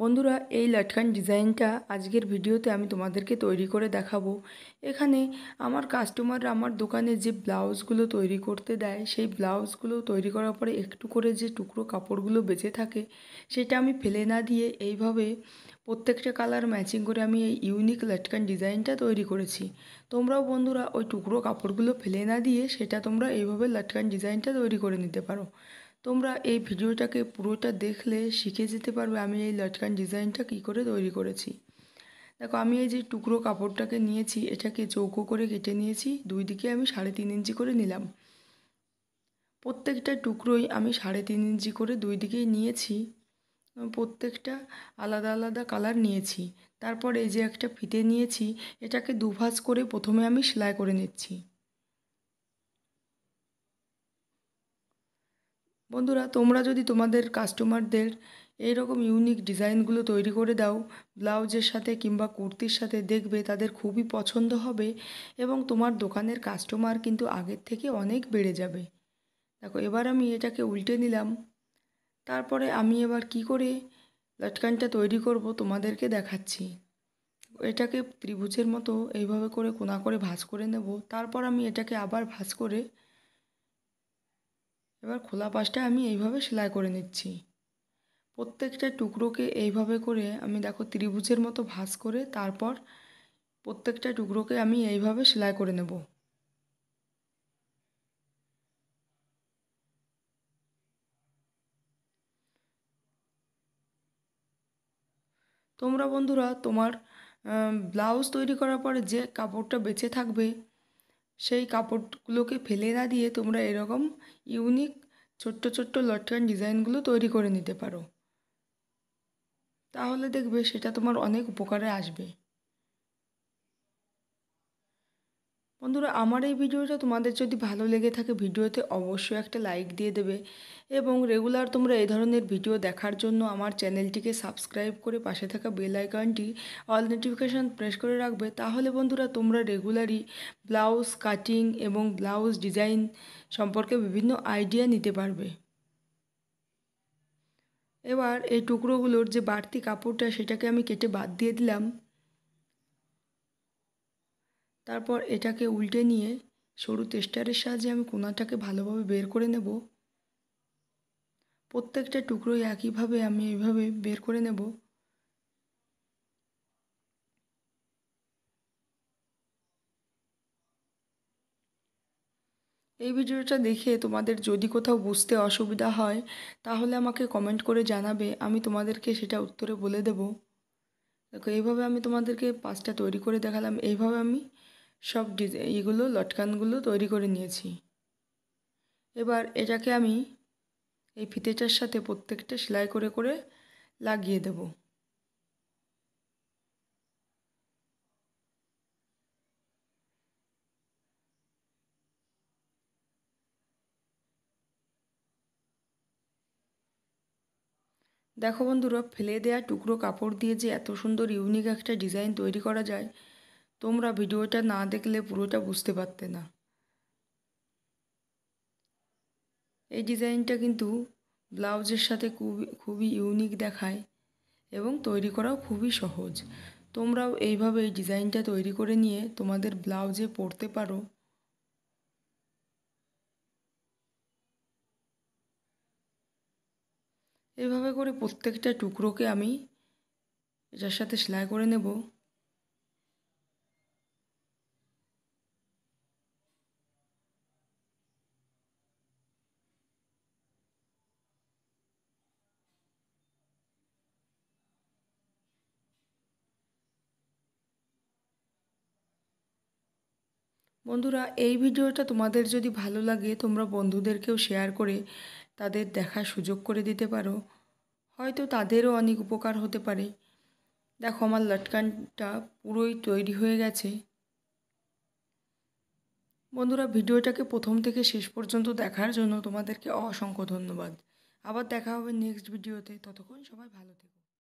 বন্ধুরা এই লাটকান ডিজাইনটা আজকের ভিডিওতে আমি তোমাদেরকে তৈরি করে দেখাবো এখানে আমার কাস্টমাররা আমার দোকানে যে ব্লাউজগুলো তৈরি করতে দেয় সেই ব্লাউজগুলো তৈরি করার পরে একটু করে যে টুকরো কাপড়গুলো বেঁচে থাকে সেটা আমি ফেলে না দিয়ে এইভাবে প্রত্যেকটা কালার ম্যাচিং করে আমি এই ইউনিক লাটকান ডিজাইনটা তৈরি করেছি তোমরাও বন্ধুরা ওই টুকরো কাপড়গুলো ফেলে না দিয়ে সেটা তোমরা এইভাবে লাটকান ডিজাইনটা তৈরি করে নিতে পারো তোমরা এই ভিডিওটাকে পুরোটা দেখলে শিখে যেতে পারবে আমি এই লটকান ডিজাইনটা কী করে তৈরি করেছি দেখো আমি এই যে টুকরো কাপড়টাকে নিয়েছি এটাকে চৌকো করে কেটে নিয়েছি দুই দিকে আমি সাড়ে তিন ইঞ্চি করে নিলাম প্রত্যেকটা টুকরোই আমি সাড়ে তিন ইঞ্চি করে দুই দিকেই নিয়েছি প্রত্যেকটা আলাদা আলাদা কালার নিয়েছি তারপর এই যে একটা ফিতে নিয়েছি এটাকে দুভাজ করে প্রথমে আমি সেলাই করে নিচ্ছি বন্ধুরা তোমরা যদি তোমাদের কাস্টমারদের এইরকম ইউনিক ডিজাইনগুলো তৈরি করে দাও ব্লাউজের সাথে কিংবা কুর্তির সাথে দেখবে তাদের খুবই পছন্দ হবে এবং তোমার দোকানের কাস্টমার কিন্তু আগের থেকে অনেক বেড়ে যাবে দেখো এবার আমি এটাকে উল্টে নিলাম তারপরে আমি এবার কি করে লটকানটা তৈরি করব তোমাদেরকে দেখাচ্ছি এটাকে ত্রিভুজের মতো এইভাবে করে কোনা করে ভাঁজ করে নেব তারপর আমি এটাকে আবার ভাঁজ করে এবার খোলা পাশটা আমি এইভাবে সেলাই করে নিচ্ছি প্রত্যেকটা টুকরোকে এইভাবে করে আমি দেখো ত্রিভুজের মতো ভাঁজ করে তারপর প্রত্যেকটা টুকরোকে আমি এইভাবে সেলাই করে নেব তোমরা বন্ধুরা তোমার ব্লাউজ তৈরি করার পরে যে কাপড়টা বেঁচে থাকবে সেই কাপড়গুলোকে ফেলে না দিয়ে তোমরা এরকম ইউনিক ছোট্ট ছোট্ট লটকান ডিজাইনগুলো তৈরি করে নিতে পারো তাহলে দেখবে সেটা তোমার অনেক উপকারে আসবে বন্ধুরা আমার এই ভিডিওটা তোমাদের যদি ভালো লেগে থাকে ভিডিওতে অবশ্যই একটা লাইক দিয়ে দেবে এবং রেগুলার তোমরা এই ধরনের ভিডিও দেখার জন্য আমার চ্যানেলটিকে সাবস্ক্রাইব করে পাশে থাকা বেল আইকনটি অল নোটিফিকেশান প্রেস করে রাখবে তাহলে বন্ধুরা তোমরা রেগুলারই ব্লাউজ কাটিং এবং ব্লাউজ ডিজাইন সম্পর্কে বিভিন্ন আইডিয়া নিতে পারবে এবার এই টুকরোগুলোর যে বাড়তি কাপড়টা সেটাকে আমি কেটে বাদ দিয়ে দিলাম তারপর এটাকে উল্টে নিয়ে সরু টেস্টারের সাহায্যে আমি কোনাটাকে ভালোভাবে বের করে নেব প্রত্যেকটা টুকরোই একইভাবে আমি এইভাবে বের করে নেব এই ভিডিওটা দেখে তোমাদের যদি কোথাও বুঝতে অসুবিধা হয় তাহলে আমাকে কমেন্ট করে জানাবে আমি তোমাদেরকে সেটা উত্তরে বলে দেব দেখো এইভাবে আমি তোমাদেরকে পাঁচটা তৈরি করে দেখালাম এইভাবে আমি সব এইগুলো লটকানগুলো তৈরি করে নিয়েছি এবার এটাকে আমি এই ফিতেটার সাথে প্রত্যেকটা সেলাই করে করে লাগিয়ে দেব দেখো বন্ধুরা ফেলে দেয়া টুকরো কাপড় দিয়ে যে এত সুন্দর ইউনিক একটা ডিজাইন তৈরি করা যায় তোমরা ভিডিওটা না দেখলে পুরোটা বুঝতে পারতে না এই ডিজাইনটা কিন্তু ব্লাউজের সাথে খুবই খুবই ইউনিক দেখায় এবং তৈরি করাও খুবই সহজ তোমরাও এইভাবে এই ডিজাইনটা তৈরি করে নিয়ে তোমাদের ব্লাউজে পরতে পারো এভাবে করে প্রত্যেকটা টুকরোকে আমি এটার সাথে সেলাই করে নেব বন্ধুরা এই ভিডিওটা তোমাদের যদি ভালো লাগে তোমরা বন্ধুদেরকেও শেয়ার করে তাদের দেখার সুযোগ করে দিতে পারো হয়তো তাদেরও অনেক উপকার হতে পারে দেখো আমার লটকানটা পুরোই তৈরি হয়ে গেছে বন্ধুরা ভিডিওটাকে প্রথম থেকে শেষ পর্যন্ত দেখার জন্য তোমাদেরকে অসংখ্য ধন্যবাদ আবার দেখা হবে নেক্সট ভিডিওতে ততক্ষণ সবাই ভালো থেকো